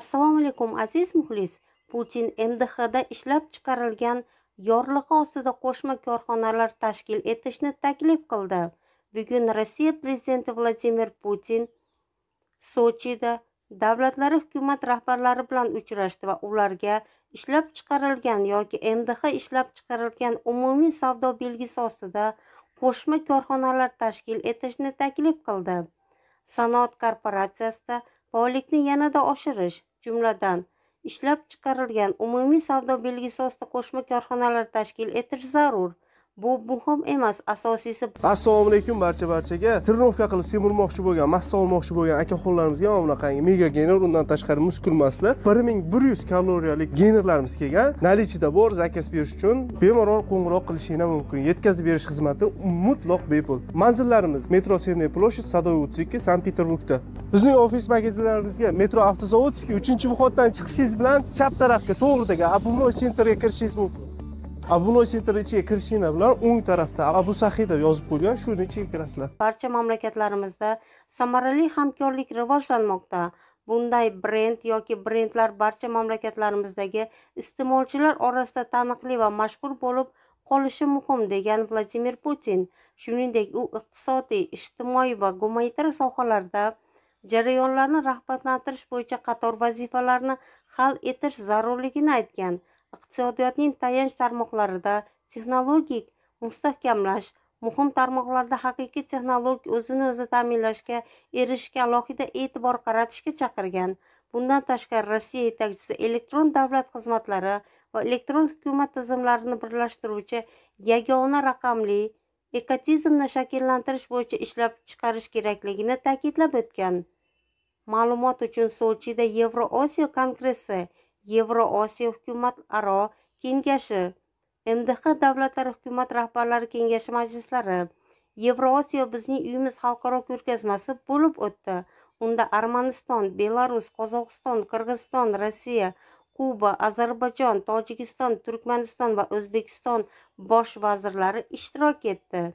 assalomu alaykum aziz muxlis putin mdhda ishlab chiqarilgan yorlig'i ostida qo'shma korxonalar tashkil etishni taklif qildi bugun rossiya prezidenti vladimir putin sochida davlatlari hukumat rahbarlari bilan uchrashdi va ularga ishlab chiqarilgan yoki mdh ishlab chiqarilgan umumiy savdo belgisi ostida qo'shma korxonalar tashkil etishni taklif qildi sanoat korporatsiyasida faollikni yanada oshirish jumladan ishlab chiqarilgan umumiy savdo belgisi osti qo'shma korxonalar tashkil etish zarur bu muhim emas asosiysi assalomu alaykum barcha barchaga тренировка qilib semirmoqchi bo'lgan massa olmoqchi bo'lgan aka aka-xonlarimizga mana bunaqangi mega gener undan tashqari muskul masla bir ming bir yuz kaloriyalik generlarimiz kelgan наличиеda bor zakaz berish uchun bemalol qo'ng'iroq qilishinglar mumkin yetkazib berish xizmati mutlaq bepul manzillarimiz metro senniy площадь sadoy o'ttiz ikki sankt peterburgda bizning ofis magazinlarimizga metro avtozavodskiy uchinchi vxoddan chiqishingiz bilan chap tarafga to'g'ridagi обувной sentrga kirishingiz mumkin abunoy sentr ichiga kirishinglar bilan o'ng tarafda abu sahiy deb yozib qo'ygan shuni ichiga kirasizlar barcha mamlakatlarimizda samarali hamkorlik rivojlanmoqda bunday brend yoki brendlar barcha mamlakatlarimizdagi iste'molchilar orasida taniqli va mashhur bo'lib qolishi muhim degan vladimir putin shuningdek u iqtisodiy ijtimoiy va gumanitar sohalarda jarayonlarni rag'batlantirish bo'yicha qator vazifalarni hal etish zarurligini aytgan iqtisodiyotning tayanch tarmoqlarida texnologik mustahkamlash muhim tarmoqlarda haqiqiy texnologik o'zini o'zi ta'minlashga erishishga alohida e'tibor qaratishga chaqirgan bundan tashqari rossiya yetakchisi elektron davlat xizmatlari va elektron hukumat tizimlarini birlashtiruvchi yagona raqamli ekotizmni shakllantirish bo'yicha ishlab chiqarish kerakligini ta'kidlab o'tgan ma'lumot uchun sochida yevroosiyo kongressi yevroosiyo hukumatlararo kengashi mdh davlatlar hukumat rahbarlari kengashi majlislari yevroosiyo bizning uyimiz xalqaro ko'rgazmasi bo'lib o'tdi unda armaniston belarus qozog'iston qirg'iziston rossiya kuba ozarbayjon tojikiston turkmaniston va o'zbekiston bosh vazirlari ishtirok etdi